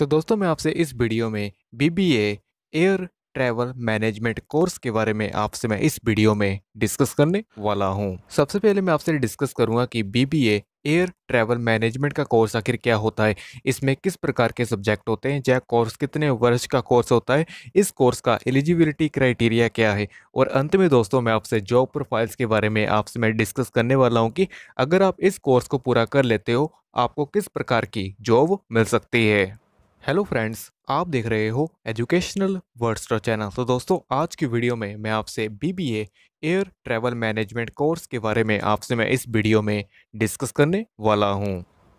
तो दोस्तों मैं आपसे इस वीडियो में BBA air travel management course के बारे में आपसे मैं इस वीडियो में डिस्कस करने वाला हूं। सबसे पहले मैं आपसे डिस्कस करूंगा कि बीबीए एयर ट्रैवल मैनेजमेंट का कोर्स आखिर क्या होता है इसमें किस प्रकार के सब्जेक्ट होते हैं यह कोर्स कितने वर्ष का कोर्स होता है इस कोर्स का एलिजिबिलिटी क्राइटेरिया क्या है और अंत में दोस्तों मैं आपसे जॉब प्रोफाइल्स के बारे में आपसे मैं डिस्कस करने वाला हूँ कि अगर आप इस कोर्स को पूरा कर लेते हो आपको किस प्रकार की जॉब मिल सकती है हेलो फ्रेंड्स आप देख रहे हो एजुकेशनल वर्ड्स्टर चैनल तो दोस्तों आज की वीडियो में मैं आपसे BBA air travel management course के बारे में आपसे मैं इस वीडियो में डिस्कस करने वाला हूं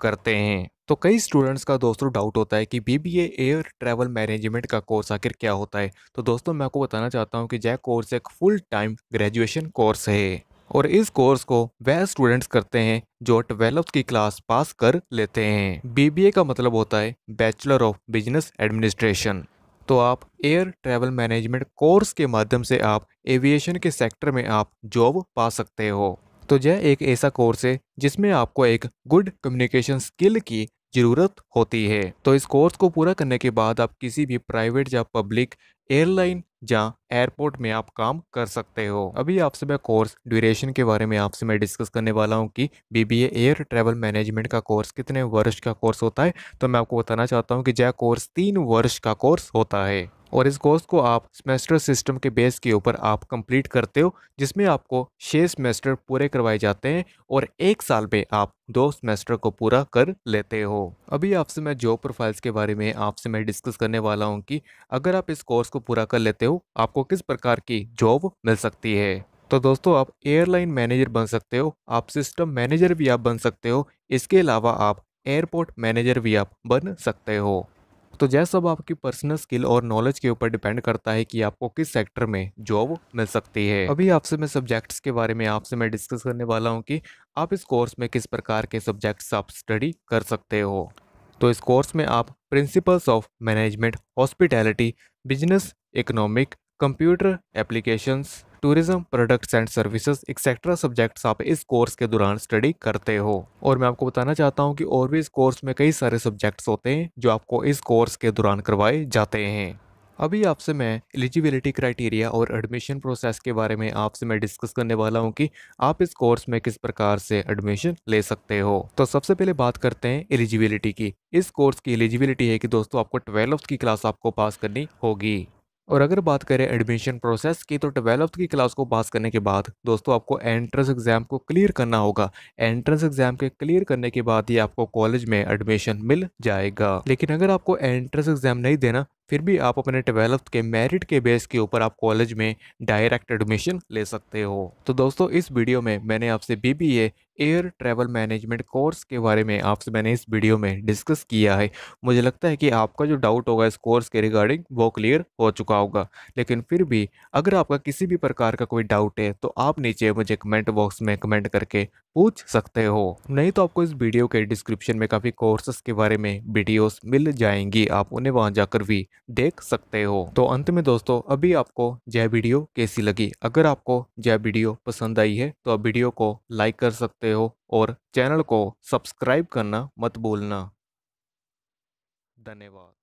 करते हैं तो कई स्टूडेंट्स का दोस्तों डाउट होता है कि B B air travel management का कोर्स आखिर क्या होता है तो दोस्तों मैं आपको बताना चाहता हूँ कि जय कोर्स एक फुल टाइम ग्रेजुएशन कोर्स है और इस कोर्स को वह स्टूडेंट्स करते हैं जो ट्वेल्थ की क्लास पास कर लेते हैं बीबीए का मतलब होता है बैचलर ऑफ बिजनेस एडमिनिस्ट्रेशन तो आप एयर ट्रैवल मैनेजमेंट कोर्स के माध्यम से आप एविएशन के सेक्टर में आप जॉब पा सकते हो तो यह एक ऐसा कोर्स है जिसमें आपको एक गुड कम्युनिकेशन स्किल की जरूरत होती है तो इस कोर्स को पूरा करने के बाद आप किसी भी प्राइवेट या पब्लिक एयरलाइन या एयरपोर्ट में आप काम कर सकते हो अभी आपसे मैं कोर्स ड्यूरेशन के बारे में आपसे मैं डिस्कस करने वाला हूँ कि बीबीए एयर ट्रैवल मैनेजमेंट का कोर्स कितने वर्ष का कोर्स होता है तो मैं आपको बताना चाहता हूँ कि यह कोर्स तीन वर्ष का कोर्स होता है और इस कोर्स को आप सेमेस्टर सिस्टम के बेस के ऊपर आप कंप्लीट करते हो जिसमें आपको छः सेमेस्टर पूरे करवाए जाते हैं और एक साल में आप दो सेमेस्टर को पूरा कर लेते हो अभी आपसे मैं जॉब प्रोफाइल्स के बारे में आपसे मैं डिस्कस करने वाला हूँ कि अगर आप इस कोर्स को पूरा कर लेते हो आपको किस प्रकार की जॉब मिल सकती है तो दोस्तों आप एयरलाइन मैनेजर बन सकते हो आप सिस्टम मैनेजर भी आप बन सकते हो इसके अलावा आप एयरपोर्ट मैनेजर भी आप बन सकते हो तो यह सब आपकी पर्सनल स्किल और नॉलेज के ऊपर डिपेंड करता है कि आपको किस सेक्टर में जॉब मिल सकती है अभी आपसे मैं सब्जेक्ट्स के बारे में आपसे मैं डिस्कस करने वाला हूँ कि आप इस कोर्स में किस प्रकार के सब्जेक्ट्स आप स्टडी कर सकते हो तो इस कोर्स में आप principles of management hospitality business economic computer applications tourism products and services etcetera subjects आप इस कोर्स के दौरान स्टडी करते हो और मैं आपको बताना चाहता हूँ कि और भी इस कोर्स में कई सारे सब्जेक्ट्स होते हैं जो आपको इस कोर्स के दौरान करवाए जाते हैं अभी आपसे मैं एलिजिबिलिटी क्राइटेरिया और एडमिशन प्रोसेस के बारे में आपसे मैं डिस्कस करने वाला हूं कि आप इस कोर्स में किस प्रकार से एडमिशन ले सकते हो तो सबसे पहले बात करते हैं एलिजिबिलिटी की इस कोर्स की एलिजिबिलिटी है कि दोस्तों आपको ट्वेल्थ की क्लास आपको पास करनी होगी और अगर बात करें एडमिशन प्रोसेस की तो ट्वेल्थ की क्लास को पास करने के बाद दोस्तों आपको एंट्रेंस एग्ज़ाम को क्लियर करना होगा एंट्रेंस एग्ज़ाम के क्लियर करने के बाद ही आपको कॉलेज में एडमिशन मिल जाएगा लेकिन अगर आपको एंट्रेंस एग्ज़ाम नहीं देना फिर भी आप अपने ट्वेल्थ के मेरिट के बेस के ऊपर आप कॉलेज में डायरेक्ट एडमिशन ले सकते हो तो दोस्तों इस वीडियो में मैंने आपसे B B air travel management course के बारे में आपसे मैंने इस वीडियो में डिस्कस किया है मुझे लगता है कि आपका जो डाउट होगा इस कोर्स के रिगार्डिंग वो क्लियर हो चुका होगा लेकिन फिर भी अगर आपका किसी भी प्रकार का कोई डाउट है तो आप नीचे मुझे कमेंट बॉक्स में कमेंट करके पूछ सकते हो नहीं तो आपको इस वीडियो के डिस्क्रिप्शन में काफ़ी कोर्सेस के बारे में वीडियोज़ मिल जाएंगी आप उन्हें वहाँ जाकर भी देख सकते हो तो अंत में दोस्तों अभी आपको यह वीडियो कैसी लगी अगर आपको यह वीडियो पसंद आई है तो आप वीडियो को लाइक कर सकते हो और चैनल को सब्सक्राइब करना मत भूलना धन्यवाद